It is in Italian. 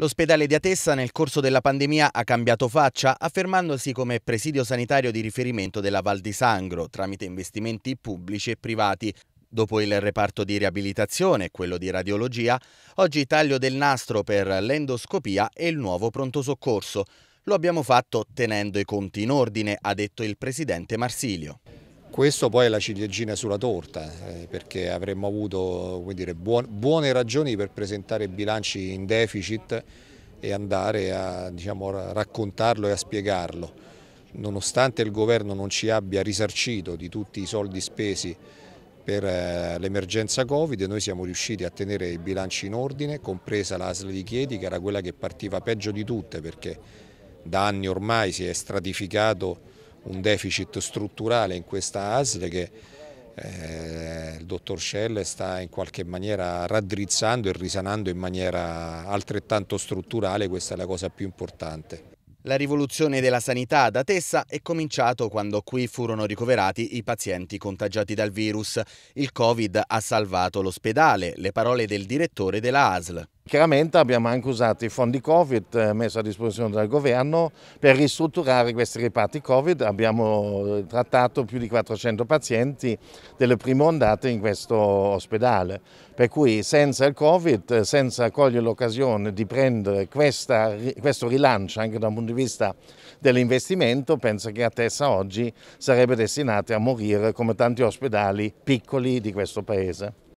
L'ospedale di Atessa nel corso della pandemia ha cambiato faccia, affermandosi come presidio sanitario di riferimento della Val di Sangro tramite investimenti pubblici e privati. Dopo il reparto di riabilitazione e quello di radiologia, oggi taglio del nastro per l'endoscopia e il nuovo pronto soccorso. Lo abbiamo fatto tenendo i conti in ordine, ha detto il presidente Marsilio. Questo poi è la ciliegina sulla torta, eh, perché avremmo avuto dire, buone, buone ragioni per presentare bilanci in deficit e andare a diciamo, raccontarlo e a spiegarlo. Nonostante il governo non ci abbia risarcito di tutti i soldi spesi per eh, l'emergenza Covid, noi siamo riusciti a tenere i bilanci in ordine, compresa l'ASL di Chieti, che era quella che partiva peggio di tutte, perché da anni ormai si è stratificato un deficit strutturale in questa ASL che eh, il dottor Scelle sta in qualche maniera raddrizzando e risanando in maniera altrettanto strutturale, questa è la cosa più importante. La rivoluzione della sanità ad Tessa è cominciata quando qui furono ricoverati i pazienti contagiati dal virus. Il Covid ha salvato l'ospedale, le parole del direttore della ASL. Chiaramente abbiamo anche usato i fondi Covid eh, messi a disposizione dal governo per ristrutturare questi reparti Covid. Abbiamo eh, trattato più di 400 pazienti delle prime ondate in questo ospedale. Per cui senza il Covid, senza cogliere l'occasione di prendere questa, questo rilancio anche dal punto di vista dell'investimento, penso che a Tessa oggi sarebbe destinata a morire come tanti ospedali piccoli di questo paese.